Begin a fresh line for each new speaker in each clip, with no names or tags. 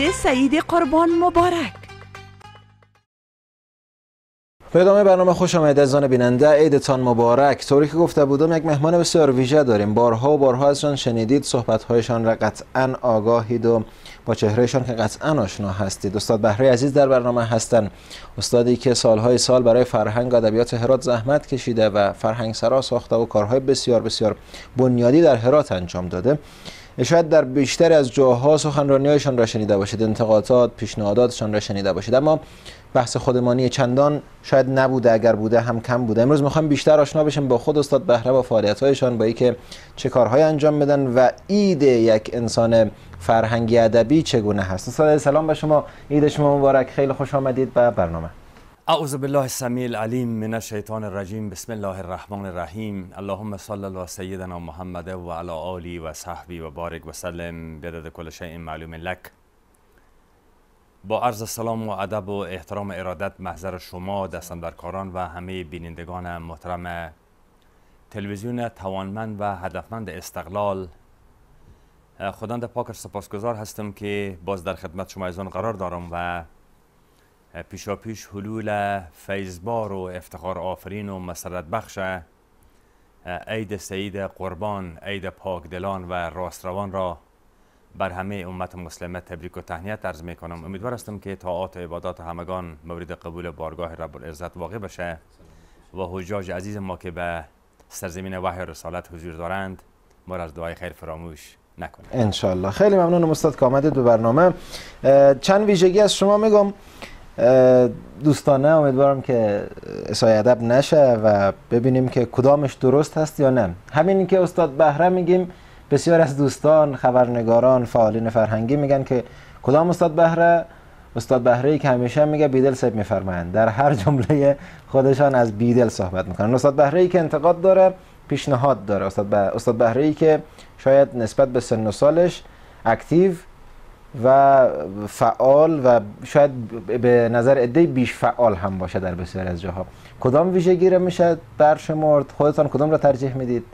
عید سعید قربان مبارک
به ادامه برنامه خوش آمد از بیننده عیدتان مبارک طوری که گفته بودم یک مهمان بسیار ویژه داریم بارها و بارها ازشان شنیدید صحبتهایشان را قطعا آگاهید و با چهرهشان که قطعا آشنا هستید استاد بهره عزیز در برنامه هستند استادی که سالهای سال برای فرهنگ ادبیات هرات زحمت کشیده و فرهنگ سرا ساخته و کارهای بسیار بسیار بنیادی در هرات انجام داده شاید در بیشتر از جاها سخنرانی‌هایشان را شنیده باشید انتقادات پیشنهاداتشان را شنیده باشید اما بحث خودمانی چندان شاید نبوده اگر بوده هم کم بوده امروز میخوایم بیشتر آشنا بشیم با خود استاد بهره و فعالیت‌هایشان با اینکه چه کارهایی انجام میدن و عید یک انسان فرهنگی ادبی چگونه هست استاد سلام به شما عید شما مبارک خیلی خوش آمدید به برنامه
اعوذ بالله السمیع العلیم من الشیطان الرجیم بسم الله الرحمن الرحیم اللهم صل علی سیدنا محمد و علی و صحبی و بارک و سلم بدد کل این معلوم لک با عرض سلام و ادب و احترام ارادت محضر شما دستندرکاران و همه بینندگان محترم تلویزیون توانمند و هدفمند استقلال خداوند پاکر سپاسگزار هستم که باز در خدمت شما ایزان قرار دارم و پیشا پیش حلول فیضبار و افتخار آفرین و مسرت بخش عید سعید قربان عید پاکدلان و راستروان را بر همه امت مسلمه تبریک و تهنیت عرض می کنم امیدوار هستم که طاعات و عبادات همگان مورد قبول بارگاه رب العزت واقع بشه و حجاج عزیز ما که به سرزمین وحی رسالت حضور دارند ما از دعای خیر فراموش
نکنیم انشالله خیلی ممنون استاد که آمدید به برنامه چند ویژگی از شما میگم دوستانه امیدوارم که اسای ادب نشه و ببینیم که کدامش درست هست یا نه همین که استاد بهره میگیم بسیار از دوستان خبرنگاران فعالین فرهنگی میگن که کدام استاد بهره استاد بهره که همیشه میگه بیدل سب میفرمایند در هر جمله خودشان از بیدل صحبت میکنن استاد بهره که انتقاد داره پیشنهاد داره استاد بهره ای که شاید نسبت به سن و سالش اکتیو و فعال و شاید به نظر عده بیش فعال هم باشه در بسیار از جاها کدام ویژگی را میشه برشمرد خودتان کدام را ترجیح میدید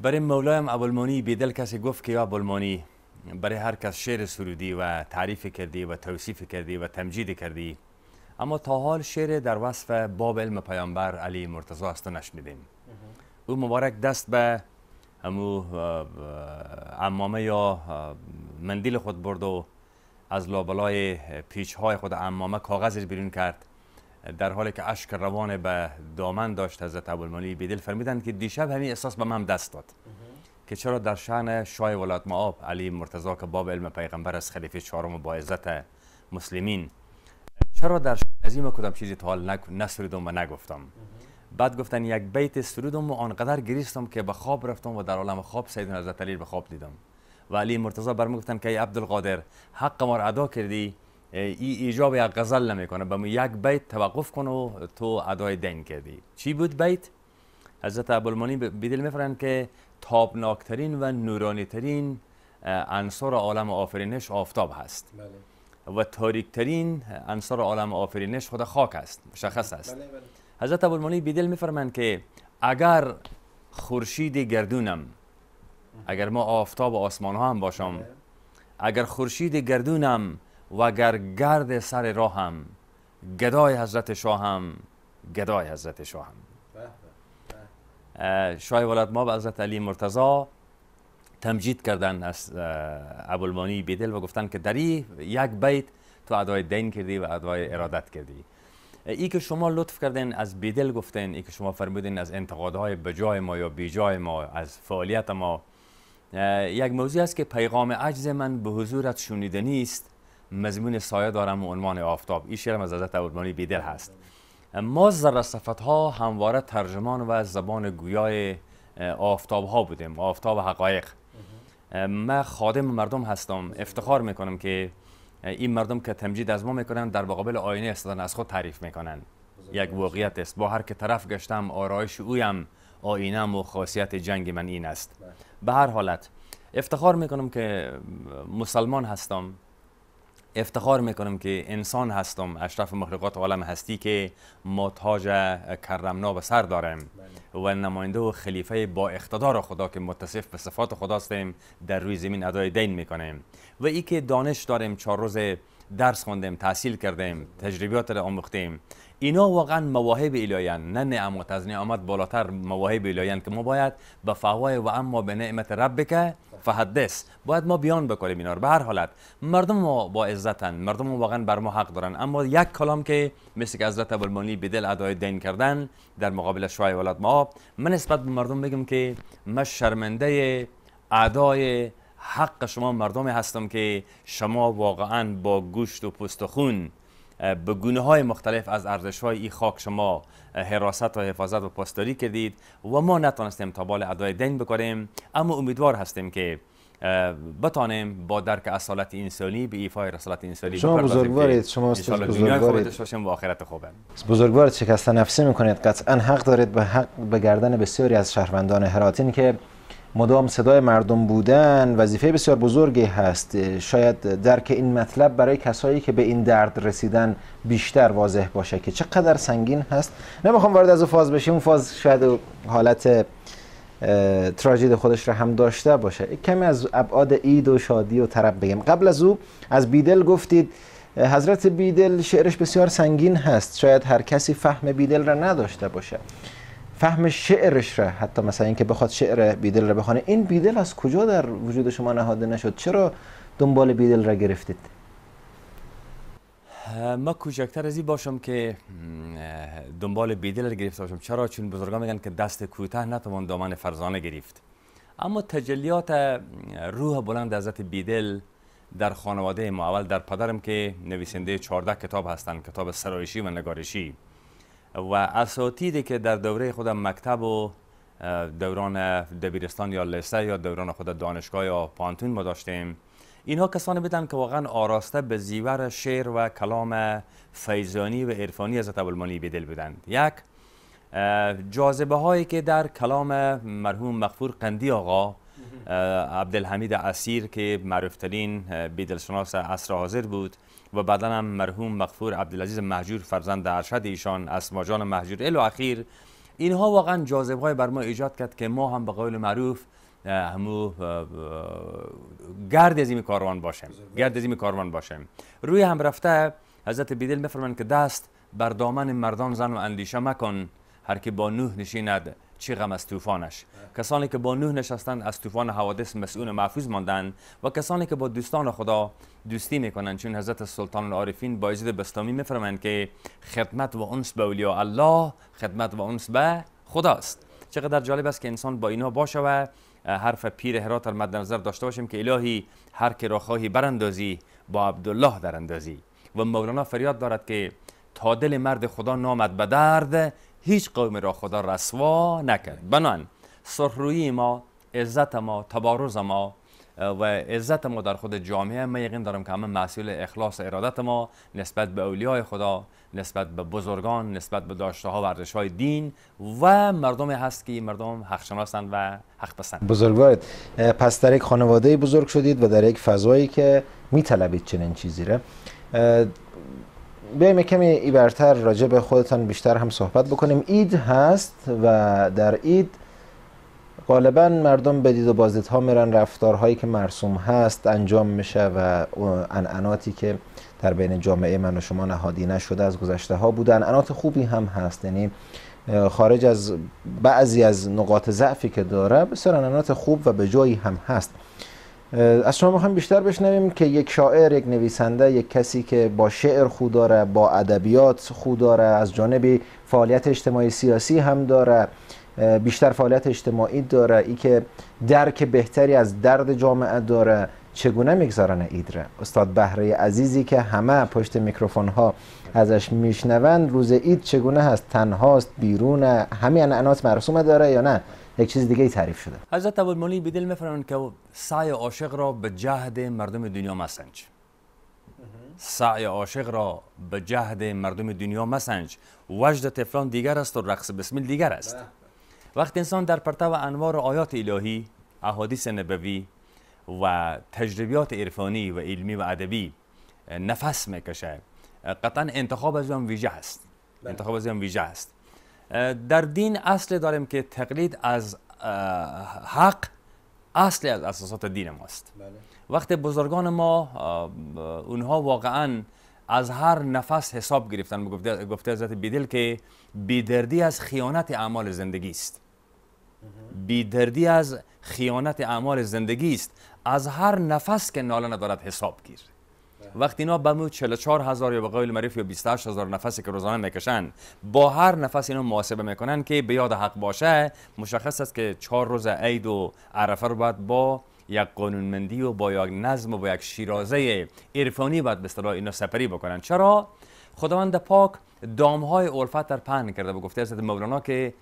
برای مولایم ابوالمانی بیدل کسی گفت که یا ابوالمانی برای هر کس شعر سرودی و تعریف کردی و توصیف کردی و تمجید کردی اما تا حال شعر در وصف باب علم پیامبر علی مرتضی است نشنیدیم او مبارک دست به امو امامه یا مندیل خود برد و از لابلای پیچ های خود امامه کاغذی بیرون کرد در حالی که اشک روانه به دامن داشت از تابلمانی بیدل فرمیدند که دیشب همین احساس به من دست داد که چرا در شهن شای ولایت معاب علی مرتضا که باب علم پیغمبر از خلیفه چهارم با عزت مسلمین چرا در از عظیم کدام چیزی تا حال نسریدم و نگفتم بعد گفتن یک بیت سرودم و آنقدر گریستم که به خواب رفتم و در عالم خواب سید حضرت علی به خواب دیدم و علی مرتضی برم گفتن که ای عبدالقادر حق ما را ادا کردی ای ایجاب یک غزل نمیکنه به یک بیت توقف کن و تو ادای دین کردی چی بود بیت حضرت ابوالمانی بدل میفرند که تابناکترین و نورانی ترین انصار عالم آفرینش آفتاب هست بله. و تاریکترین انصار عالم آفرینش خود خاک است مشخص است بله، بله. حضرت المولی بیدل میفرمند که اگر خورشید گردونم اگر ما آفتاب و آسمان ها هم باشم اگر خورشید گردونم و اگر گرد سر راهم گدای حضرت هم گدای حضرت هم شاه ولد ما به حضرت علی مرتضا تمجید کردن از ابوالمانی بیدل و گفتن که دری یک بیت تو ادای دین کردی و ادای ارادت کردی ای که شما لطف کردین از بیدل گفتین ای که شما فرمودین از انتقادهای بجای ما یا بیجای ما از فعالیت ما یک موضوع است که پیغام عجز من به حضورت شنیدنی نیست مضمون سایه دارم و عنوان آفتاب این شعرم از حضرت عبدالمانی بیدل هست ما صفت ها همواره ترجمان و زبان گویای آفتاب ها بودیم آفتاب حقایق من خادم مردم هستم افتخار میکنم که این مردم که تمجید از ما میکنن در مقابل آینه استادن از خود تعریف میکنن یک واقعیت است با هر که طرف گشتم آرایش اویم آینه و خاصیت جنگ من این است بله. به هر حالت افتخار میکنم که مسلمان هستم افتخار میکنم که انسان هستم اشرف مخلوقات عالم هستی که ما تاج کرمنا به سر داریم بله. و نماینده و خلیفه با اقتدار خدا که متصف به صفات خدا هستیم در روی زمین ادای دین میکنیم و ای که دانش داریم چهار روز درس خوندیم تحصیل کردیم تجربیات را آموختیم اینا واقعا مواهب الهیان نه نعمت از نعمت بالاتر مواهب الهیان که ما باید به فوای و اما به نعمت ربک فحدث باید ما بیان بکنیم اینا رو به هر حالت مردم ما با عزتن مردم ما واقعا بر ما حق دارن اما یک کلام که مثل که حضرت ابوالمنی به دل ادای دین کردن در مقابل شوای ولاد ما من نسبت به مردم بگم که من شرمنده ادای حق شما مردم هستم که شما واقعا با گوشت و پوست و خون به گونه های مختلف از ارزش های این خاک شما حراست و حفاظت و پاسداری کردید و ما نتانستیم تا بال ادای دین بکنیم اما امیدوار هستیم که بتانیم با درک اصالت انسانی به ایفای رسالت انسانی شما بزرگوارید شما بزرگوارید باشیم و آخرت خوبه
بزرگوارید شکسته نفسی میکنید قطعا حق دارید به حق به گردن بسیاری از شهروندان هراتین که مدام صدای مردم بودن وظیفه بسیار بزرگی هست شاید درک این مطلب برای کسایی که به این درد رسیدن بیشتر واضح باشه که چقدر سنگین هست نمیخوام وارد از فاز بشیم اون فاز شاید حالت تراژید خودش را هم داشته باشه کمی از ابعاد اید و شادی و طرب بگم قبل از او از بیدل گفتید حضرت بیدل شعرش بسیار سنگین هست شاید هر کسی فهم بیدل را نداشته باشه فهم شعرش را حتی مثلا اینکه بخواد شعر بیدل را بخونه این بیدل از کجا در وجود شما نهاده نشد چرا دنبال بیدل را گرفتید
ما کوچکتر از این باشم که دنبال بیدل را گرفته باشم چرا چون بزرگان میگن که دست کوتاه نتوان دامن فرزانه گرفت اما تجلیات روح بلند حضرت بیدل در خانواده ما اول در پدرم که نویسنده 14 کتاب هستند کتاب سرایشی و نگارشی و اساتیدی که در دوره خودم مکتب و دوران دبیرستان یا لسه یا دوران خود دانشگاه یا پانتون ما داشتیم اینها کسانی بودند که واقعا آراسته به زیور شعر و کلام فیضانی و عرفانی از تبلمانی بدل بودند یک جاذبه هایی که در کلام مرحوم مغفور قندی آقا عبدالحمید اسیر که معروفترین بیدلشناس عصر حاضر بود و بعدا هم مرحوم مغفور عبدالعزیز محجور فرزند ارشد ایشان اسما جان محجور الو اخیر اینها واقعا جاذبه های بر ما ایجاد کرد که ما هم به قول معروف همو گرد از کاروان باشیم گرد از کاروان باشیم روی هم رفته حضرت بیدل میفرمایند که دست بر دامن مردان زن و اندیشه مکن هر که با نوح نشیند چی غم از طوفانش کسانی که با نوح نشستند از طوفان حوادث مسئول محفوظ ماندند و کسانی که با دوستان خدا دوستی میکنند چون حضرت سلطان العارفین با اجد بستامی میفرمایند که خدمت و انس به اولیا الله خدمت و انس به خداست چقدر جالب است که انسان با اینا باشه و حرف پیر هرات را مد نظر داشته باشیم که الهی هر که را خواهی براندازی با عبدالله دراندازی و مولانا فریاد دارد که تا دل مرد خدا نامد به درد هیچ قومی را خدا رسوا نکرد بنان سررویی ما عزت ما تبارز ما و عزت ما در خود جامعه ما یقین دارم که همه مسئول اخلاص ارادت ما نسبت به اولیای خدا نسبت به بزرگان نسبت به داشته ها و های دین و مردم هست که مردم حق شناسند و حق پسند
بزرگوارد پس در یک خانواده بزرگ شدید و در یک فضایی که می طلبید چنین چیزی را بیایم کمی ایبرتر راجع به خودتان بیشتر هم صحبت بکنیم اید هست و در اید غالبا مردم به دید و ها میرن رفتارهایی که مرسوم هست انجام میشه و انعناتی که در بین جامعه من و شما نهادی نشده از گذشته ها بوده انعنات خوبی هم هست یعنی خارج از بعضی از نقاط ضعفی که داره بسیار انعنات خوب و به جایی هم هست از شما میخوایم بیشتر بشنویم که یک شاعر یک نویسنده یک کسی که با شعر خود داره با ادبیات خود داره از جانبی فعالیت اجتماعی سیاسی هم داره بیشتر فعالیت اجتماعی داره ای که درک بهتری از درد جامعه داره چگونه میگذارن ایدره استاد بهره عزیزی که همه پشت میکروفون ها ازش میشنوند روز اید چگونه هست تنهاست بیرون همین انعنات مرسومه داره یا نه یک چیز دیگه ای تعریف شده
حضرت مولی به دل میفرمان که سعی عاشق را به جهد مردم دنیا مسنج سعی عاشق را به جهد مردم دنیا مسنج وجد تفلان دیگر است و رقص بسمیل دیگر است بله. وقتی انسان در پرتو انوار آیات الهی احادیث نبوی و تجربیات عرفانی و علمی و ادبی نفس میکشه قطعا انتخاب از آن ویژه است بله. انتخاب از آن ویژه است در دین اصل داریم که تقلید از حق اصل از اساسات دین ماست بله. وقتی بزرگان ما اونها واقعا از هر نفس حساب گرفتن گفته, گفته حضرت بیدل که بیدردی از خیانت اعمال زندگی است بیدردی از خیانت اعمال زندگی است از هر نفس که ناله ندارد حساب گیر وقتی اینا به 44 هزار یا به قول معروف یا 28 هزار نفسی که روزانه میکشن با هر نفس اینو محاسبه میکنن که به یاد حق باشه مشخص است که چهار روز عید و عرفه رو باید با یک قانونمندی و با یک نظم و با یک شیرازه عرفانی باید به اصطلاح اینا سپری بکنن چرا خداوند پاک دامهای عرفت در پهن کرده و گفته حضرت مولانا که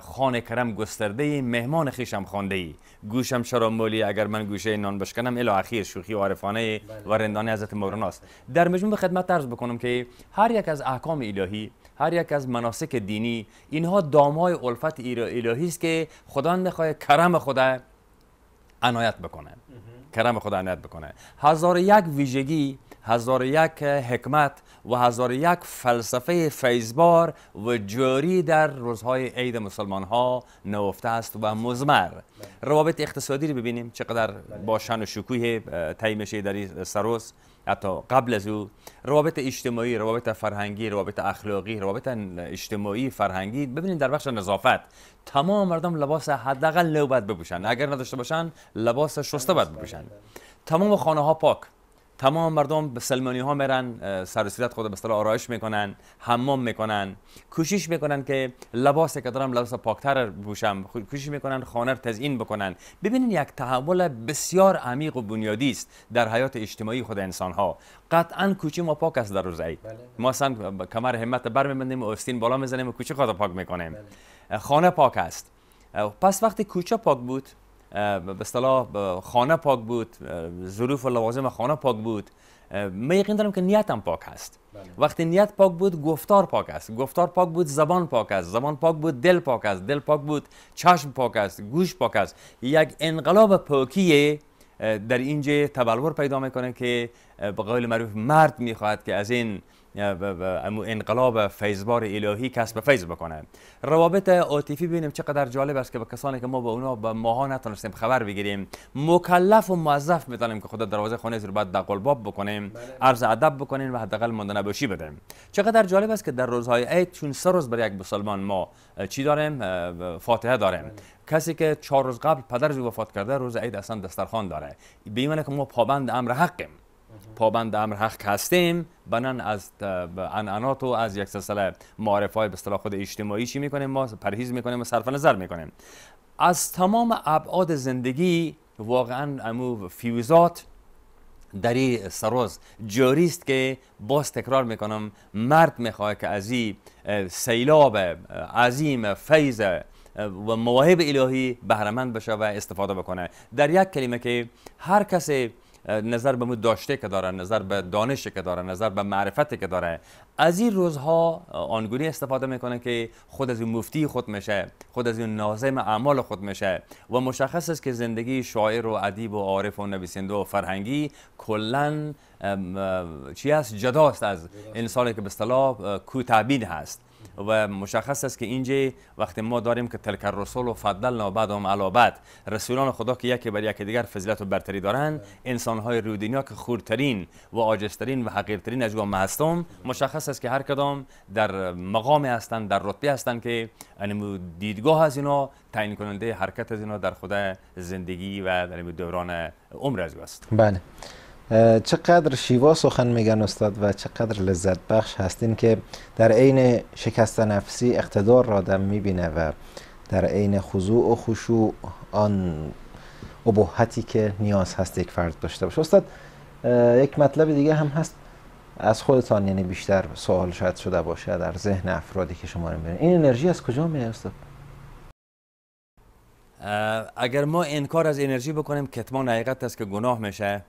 خانه کرم گسترده ای مهمان خیشم خوانده ای گوشم چرا اگر من گوشه نان بشکنم الا اخیر شوخی و عارفانه بله. و رندانه حضرت مولانا است در مجموع به خدمت عرض بکنم که هر یک از احکام الهی هر یک از مناسک دینی اینها دامهای الفت الهی است که خدا میخواد کرم خدا عنایت بکنه کرم خدا عنایت بکنه هزار یک ویژگی هزار یک حکمت و هزار یک فلسفه فیضبار و جاری در روزهای عید مسلمان ها نوفته است و مزمر روابط اقتصادی رو ببینیم چقدر با شن و شکوه طی در سروس حتی قبل از او روابط اجتماعی روابط فرهنگی روابط اخلاقی روابط اجتماعی فرهنگی ببینید در بخش نظافت تمام مردم لباس حداقل لو باید بپوشن اگر نداشته باشن لباس شسته باید بپوشن تمام خانه ها پاک تمام مردم به سلمانی ها میرن سر خود به آرایش میکنن حمام میکنن کوشش میکنن که لباس که دارم لباس پاکتر بوشم کوشش میکنن خانه رو تزیین بکنن ببینین یک تحول بسیار عمیق و بنیادی است در حیات اجتماعی خود انسان ها قطعا کوچه ما پاک است در روز بله. ما سن کمر همت برمیبندیم و استین بالا میزنیم و کوچه خود پاک میکنیم بله. خانه پاک است پس وقتی کوچه پاک بود به اصطلاح خانه پاک بود ظروف و لوازم خانه پاک بود من یقین دارم که نیتم پاک هست بله. وقتی نیت پاک بود گفتار پاک است گفتار پاک بود زبان پاک است زبان پاک بود دل پاک است دل پاک بود چشم پاک است گوش پاک است یک انقلاب پاکی در اینجا تبلور پیدا میکنه که به قول معروف مرد میخواهد که از این انقلاب فیضبار الهی کسب فیض بکنه روابط عاطفی ببینیم چقدر جالب است که به کسانی که ما به اونا به ماها نتونستیم خبر بگیریم مکلف و موظف میدانیم که خود دروازه خانه رو باید دقل باب بکنیم بله. عرض ادب بکنیم و حداقل مانده نباشی بدیم چقدر جالب است که در روزهای عید چون سه روز برای یک مسلمان ما چی داریم فاتحه داریم بله. کسی که چهار روز قبل پدرش وفات کرده روز عید اصلا دسترخوان داره به که ما پابند امر حقیم پابند امر حق هستیم بنان از انانات و از یک سلسله معارف های به اصطلاح خود اجتماعی چی میکنیم ما پرهیز میکنیم و صرف نظر میکنیم از تمام ابعاد زندگی واقعا امو فیوزات در این سروز جاری که باز تکرار میکنم مرد میخواد که از این سیلاب عظیم فیض و مواهب الهی بهرمند بشه و استفاده بکنه در یک کلمه که هر کسی نظر به داشته که داره، نظر به دانش که داره، نظر به معرفت که داره از این روزها آنگونی استفاده میکنه که خود از این مفتی خود میشه خود از این ناظم اعمال خود میشه و مشخص است که زندگی شاعر و ادیب و عارف و نویسنده و فرهنگی کلا چی است جداست از انسانی که به اصطلاح کوتابین هست و مشخص است که اینجا وقتی ما داریم که تلک رسول و فضل و بعدهم رسولان خدا که یکی بر یکی دیگر فضیلت و برتری دارند انسان های که خورترین و عاجزترین و حقیرترین از جمله هستم مشخص است که هر کدام در مقام هستند در رتبه هستند که یعنی دیدگاه از اینا تعیین کننده حرکت از اینا در خود زندگی و در یعنی دوران عمر از است
بله چقدر شیوا سخن میگن استاد و چقدر لذت بخش هستین که در عین شکست نفسی اقتدار را آدم میبینه و در عین خضوع و خشوع آن ابهتی که نیاز هست یک فرد داشته باشه استاد یک مطلب دیگه هم هست از خودتان یعنی بیشتر سوال شاید شده باشه در ذهن افرادی که شما رو میبینن این انرژی از کجا میاد استاد
اگر ما انکار از انرژی بکنیم کتمان حقیقت است که گناه میشه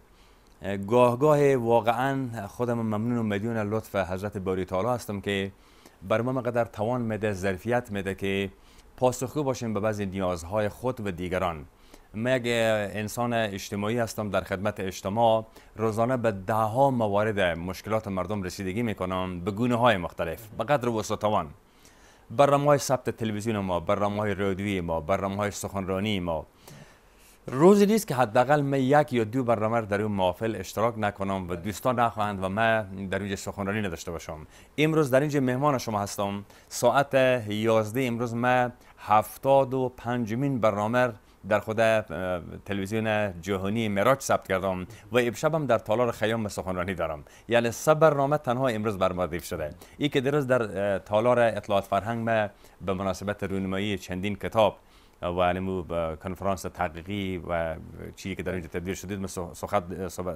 گاهگاه واقعا خودم ممنون و مدیون لطف حضرت باری تعالی هستم که بر ما مقدر توان میده ظرفیت میده که پاسخگو باشیم به بعضی نیازهای خود و دیگران من یک انسان اجتماعی هستم در خدمت اجتماع روزانه به ده ها موارد مشکلات مردم رسیدگی میکنم به گونه های مختلف به قدر توان. برنامه های ثبت تلویزیون ما برنامه های رادیوی ما برنامه های سخنرانی ما روزی نیست که حداقل من یک یا دو برنامه در اون محافل اشتراک نکنم و دوستان نخواهند و من در اینجا سخنرانی نداشته باشم امروز در اینجا مهمان شما هستم ساعت 11 امروز من هفتاد و پنجمین برنامه در خود تلویزیون جهانی مراج ثبت کردم و امشبم در تالار خیام سخنرانی دارم یعنی سه برنامه تنها امروز بر ما شده ای که دیروز در تالار اطلاعات فرهنگ به مناسبت رونمایی چندین کتاب و به کنفرانس تحقیقی و چیزی که در اینجا تبدیل شدید سخت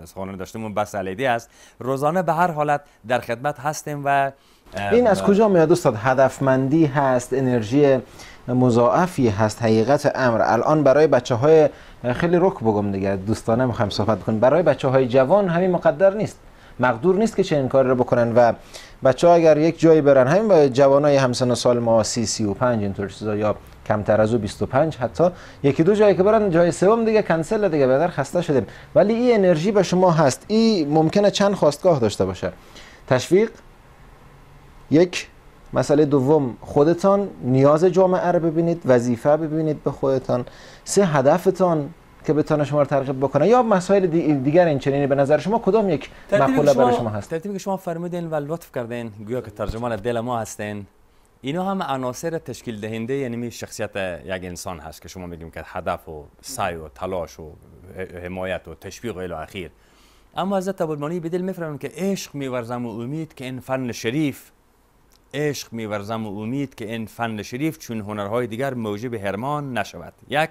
سخنرانی داشتیم بس علیدی است روزانه به هر حالت در خدمت هستیم و این از کجا
میاد استاد هدفمندی هست انرژی مضاعفی هست حقیقت امر الان برای بچه های خیلی رک بگم دیگه دوستانه میخوایم صحبت کنیم برای بچه های جوان همین مقدر نیست مقدور نیست که چنین کاری رو بکنن و بچه ها اگر یک جایی برن همین با های همسن سال ما و 35 اینطور چیزا یا کمتر از 25 حتی یکی دو جایی که برن جای سوم دیگه کنسل دیگه بدر خسته شدیم ولی این انرژی به شما هست این ممکنه چند خواستگاه داشته باشه تشویق یک مسئله دوم خودتان نیاز جامعه رو ببینید وظیفه ببینید به خودتان سه هدفتان که بتونه شما رو ترغیب بکنه یا مسائل دی دیگر این چنینی به نظر شما کدام یک مقوله برای شما هست
ترتیبی که شما فرمودین و لطف کردین گویا که ترجمان دل ما هستین اینا هم عناصر تشکیل دهنده یعنی شخصیت یک انسان هست که شما میگیم که هدف و سعی و تلاش و حمایت و تشویق و الی اخیر اما حضرت ابوالمانی به دل که عشق میورزم و امید که این فن شریف عشق میورزم و امید که این فن شریف چون هنرهای دیگر موجب هرمان نشود یک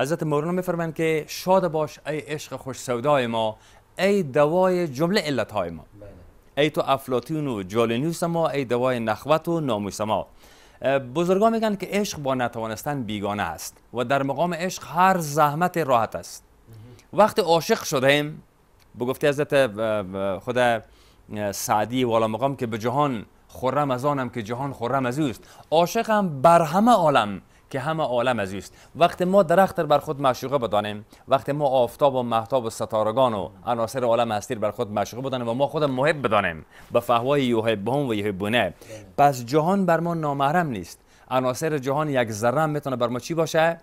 حضرت مولانا میفرمایند که شاد باش ای عشق خوش سودای ما ای دوای جمله علتهای ما ای تو افلاطون و جالینوس ما ای دوای نخوت و ناموس ما بزرگا میگن که عشق با نتوانستن بیگانه است و در مقام عشق هر زحمت راحت است وقتی عاشق شدیم به از حضرت خود سعدی والا مقام که به جهان خورم از آنم که جهان خورم از اوست عاشقم بر همه عالم که همه عالم از اوست وقتی ما درخت بر خود معشوقه بدانیم وقتی ما آفتاب و محتاب و ستارگان و عناصر عالم هستی بر خود معشوقه بدانیم و ما خود محب بدانیم به فهوای یوهبون و یوهبونه بله. پس جهان بر ما نامحرم نیست عناصر جهان یک ذره میتونه بر ما چی باشه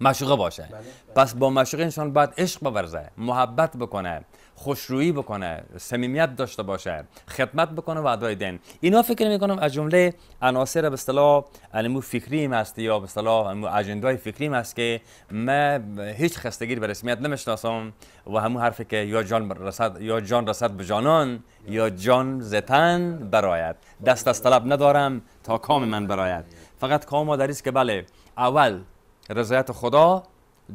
مشوقه باشه بله، بله. پس با مشوقه انسان باید عشق بورزه محبت بکنه خوشرویی بکنه صمیمیت داشته باشه خدمت بکنه و ادای دین اینا فکر کنم از جمله عناصر به اصطلاح علمو فکری هست یا به اصطلاح اجندای فکری هست که من هیچ خستگی به رسمیت نمیشناسم و همو حرفی که یا جان رسد یا جان رسد به جانان یا جان زتن براید دست از طلب ندارم تا کام من براید فقط کام ما است که بله اول رضایت خدا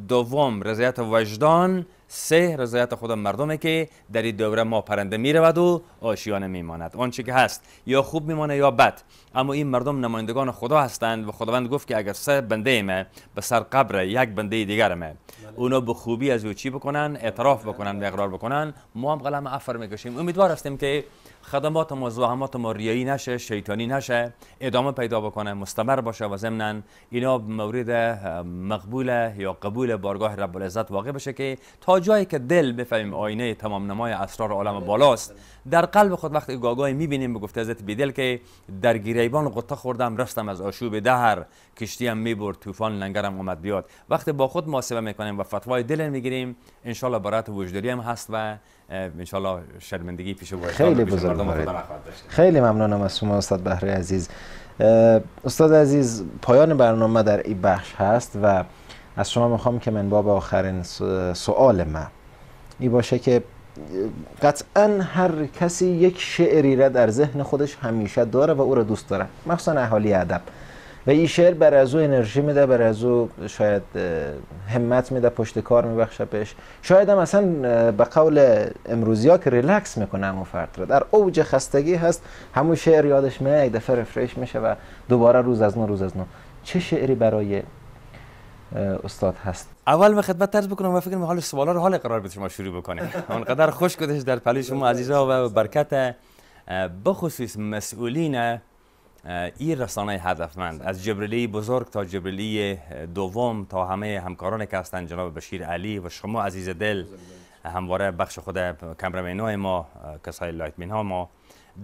دوم رضایت وجدان سه رضایت خدا مردمی که در این دوره ما پرنده می و آشیانه می ماند آنچه که هست یا خوب می یا بد اما این مردم نمایندگان خدا هستند و خداوند گفت که اگر سه بنده ایمه به سر قبر یک بنده دیگر بله. اونا به خوبی از او چی بکنن اعتراف بکنن و اقرار بکنن ما هم قلم می میکشیم امیدوار هستیم که خدمات ما زحمات ما ریایی نشه شیطانی نشه ادامه پیدا بکنه مستمر باشه و ضمنا اینا مورد مقبول یا قبول بارگاه رب العزت واقع بشه که تا جایی که دل بفهمیم آینه تمام نمای اسرار عالم بالاست در قلب خود وقتی گاگای میبینیم به گفته حضرت بیدل که در گریبان قطه خوردم رستم از آشوب دهر کشتیم میبرد طوفان لنگرم آمد بیاد وقتی با خود محاسبه میکنیم و فتوای دل میگیریم انشالله برات وجداری هم هست و انشالله شرمندگی پیش و خیلی بزرگ
خیلی ممنونم از شما استاد بهره عزیز استاد عزیز پایان برنامه در این بخش هست و از شما میخوام که من باب آخرین سوال من این باشه که قطعا هر کسی یک شعری را در ذهن خودش همیشه داره و او را دوست داره مخصوصا اهالی ادب و این شعر بر از او انرژی میده بر از او شاید همت میده پشت کار میبخشه بهش شاید هم اصلا به قول امروزی ها که ریلکس میکنه همون فرد را در اوج خستگی هست همون شعر یادش میاد یک دفعه رفرش میشه و دوباره روز از نو روز از نو چه شعری برای استاد هست اول
به خدمت طرز بکنم و فکر حال سوالا رو حال قرار بده شما شروع بکنیم اونقدر خوش گذشت در پلی شما عزیزا و برکت بخصوص مسئولین این رسانه هدفمند از جبرلی بزرگ تا جبرلی دوم تا همه همکاران که هستند جناب بشیر علی و شما عزیز دل همواره بخش خود کمرمینای ما کسای مین ها ما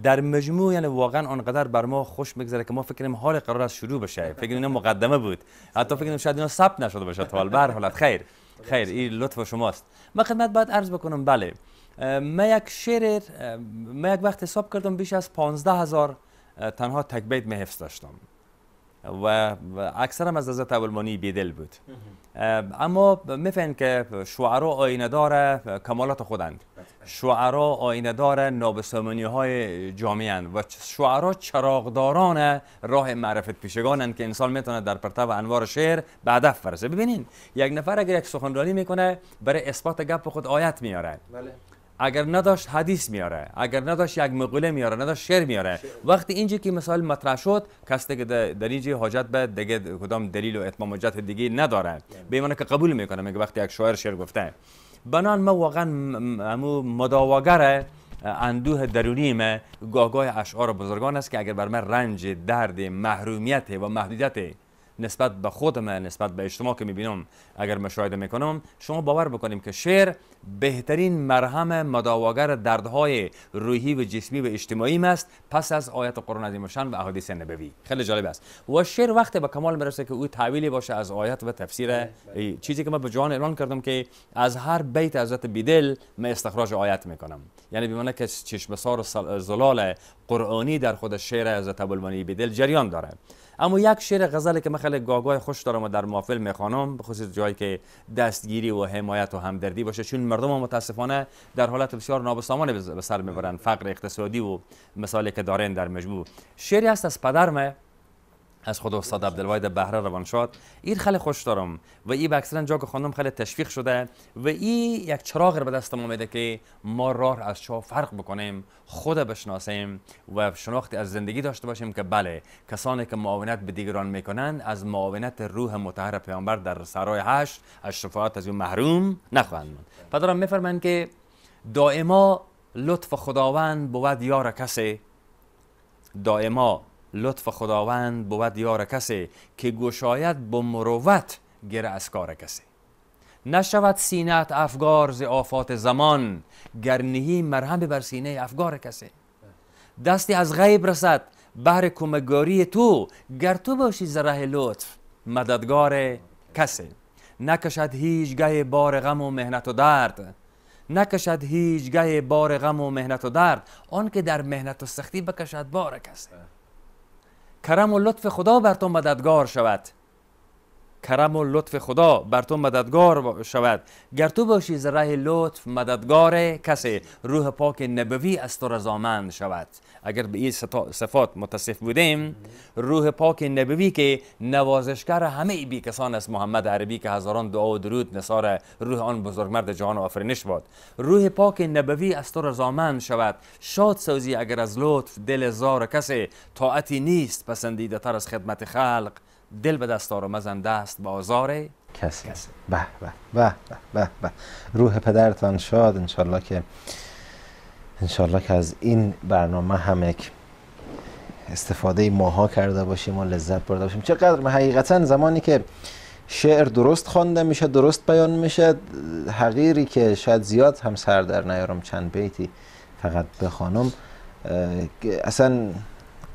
در مجموع یعنی واقعا آنقدر بر ما خوش میگذره که ما فکر کنیم حال قرار از شروع بشه فکر اینا مقدمه بود حتی فکر کنیم شاید اینا ثبت نشده باشه تا به حالت خیر خیر این لطف شماست من خدمت باید عرض بکنم بله من یک شعر من یک وقت حساب کردم بیش از 15000 هزار تنها تکبیت می داشتم و اکثر هم از حضرت تولمانی بیدل بود اما میفهم که شعرا آیندار کمالات خودند بله. شعرا آیندار نابسامانی های جامعه و شعرا چراغداران راه معرفت پیشگانند که انسان میتونه در پرتاب انوار شعر به هدف برسه ببینین یک نفر اگر یک سخنرانی میکنه برای اثبات گپ خود آیت میاره بله. اگر نداشت حدیث میاره اگر نداشت یک مقوله میاره نداشت شعر میاره وقتی اینجا که مثال مطرح شد کسی که در اینجا حاجت به دیگه کدام دلیل و اتمام حجت دیگه نداره به که قبول میکنه میگه وقتی یک شاعر شعر گفته بنان ما واقعا امو مداواگره اندوه درونی ما گاگای اشعار بزرگان است که اگر بر من رنج درد محرومیت و محدودیت نسبت به خودم نسبت به اجتماع که میبینم اگر مشاهده میکنم شما باور بکنیم که شعر بهترین مرهم مداواگر دردهای روحی و جسمی و اجتماعی است پس از آیت قرآن عظیم و احادیث نبوی خیلی جالب است و شعر وقتی به کمال میرسه که او تعویلی باشه از آیت و تفسیر بله، چیزی که من به جهان اعلان کردم که از هر بیت حضرت بدل من استخراج آیت میکنم یعنی به معنی که چشمسار زلال قرآنی در خود شعر حضرت ابوالمنی بیدل جریان داره اما یک شعر غزلی که من خیلی گاگای خوش دارم و در محافل میخوانم به خصوص جایی که دستگیری و حمایت و همدردی باشه چون مردم متاسفانه در حالت بسیار نابسامان به سر میبرن فقر اقتصادی و مثالی که دارن در مجبور شعری هست از پدرم از خود استاد عبدالواید بهره روان شد این خیلی خوش دارم و این اکثرا جا که خانم خیلی تشویق شده و این یک چراغ به دست ما که ما راه از چا فرق بکنیم خود بشناسیم و شناختی از زندگی داشته باشیم که بله کسانی که معاونت به دیگران میکنن از معاونت روح مطهر پیامبر در سرای هشت از شفاعت از اون محروم نخواهند ماند پدرم میفرمند که دائما لطف خداوند بود یار کسی دائما لطف خداوند بود یار کسی که گشاید به مروت گره از کار کسی نشود سینت افگار ز آفات زمان گرنهی مرهم بر سینه افگار کسی دستی از غیب رسد بهر کمگاری تو گر تو باشی زره لطف مددگار کسی نکشد هیچ گه بار غم و مهنت و درد نکشد هیچ گه بار غم و مهنت و درد آن که در مهنت و سختی بکشد بار کسی کرم و لطف خدا تو مددگار شود کرم و لطف خدا بر تو مددگار شود گر تو باشی از لطف مددگار کسی روح پاک نبوی از تو رضامند شود اگر به این صفات متصف بودیم روح پاک نبوی که نوازشگر همه بی کسان است محمد عربی که هزاران دعا و درود نصار روح آن بزرگمرد جهان آفرینش باد روح پاک نبوی از تو رضامند شود شاد سوزی اگر از لطف دل زار کسی طاعتی نیست پسندیده تر از خدمت خلق دل به دست و مزن دست به آزار
کسی به به به به به روح پدرتان شاد انشالله که انشالله که از این برنامه هم یک استفاده ماها کرده باشیم و لذت برده باشیم چقدر من حقیقتا زمانی که شعر درست خوانده میشه درست بیان میشه حقیری که شاید زیاد هم سر در نیارم چند بیتی فقط خانم اصلا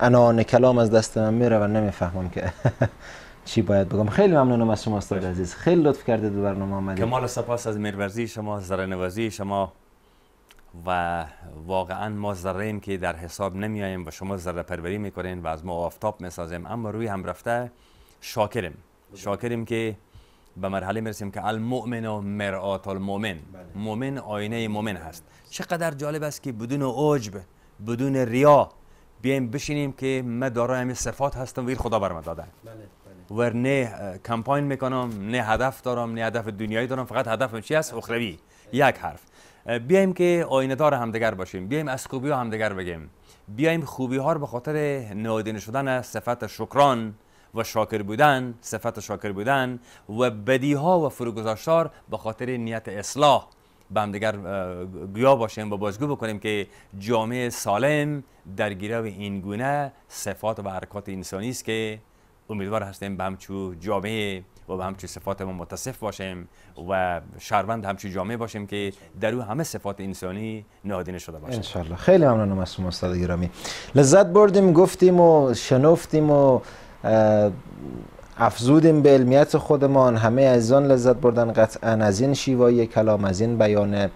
انان کلام از دست من میره و نمیفهمم که چی باید بگم خیلی ممنونم از شما استاد عزیز خیلی لطف کردید به برنامه آمدید کمال
سپاس از میرورزی شما نوازی شما و واقعا ما ذره که در حساب نمیاییم و شما ذره پروری میکنین و از ما آفتاب میسازیم اما روی هم رفته شاکریم بله. شاکریم که به مرحله میرسیم که المؤمن و مرآت المؤمن بله. مؤمن آینه مؤمن هست چقدر جالب است که بدون عجب بدون ریا بیایم بشینیم که من دارای همین صفات هستم و خدا برام داده بله،, بله. و نه کمپاین میکنم نه هدف دارم نه هدف دنیایی دارم فقط هدفم چی است بله. اخروی یک حرف بیایم که آینه دار همدیگر باشیم بیایم از خوبی ها همدیگر بگیم بیایم خوبی ها رو به خاطر نادیده شدن صفت شکران و شاکر بودن صفت شاکر بودن و بدی ها و فروگذاشتار به خاطر نیت اصلاح به دیگر گیا باشیم و بازگو بکنیم که جامعه سالم در گیرو این گونه صفات و حرکات انسانی است که امیدوار هستیم به همچو جامعه و به همچو صفات ما متصف باشیم و شهروند همچو جامعه باشیم که در او همه صفات انسانی نادینه شده
باشیم انشالله خیلی ممنونم از شما استاد گرامی لذت بردیم گفتیم و شنفتیم و افزودیم به علمیت خودمان همه از آن لذت بردن قطعا از این شیوای کلام از این بیان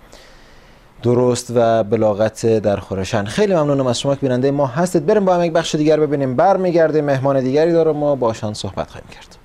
درست و بلاغت در خورشن خیلی ممنونم از شما که بیننده ما هستید بریم با هم یک بخش دیگر ببینیم برمیگردیم مهمان دیگری داره ما باشان صحبت خواهیم کرد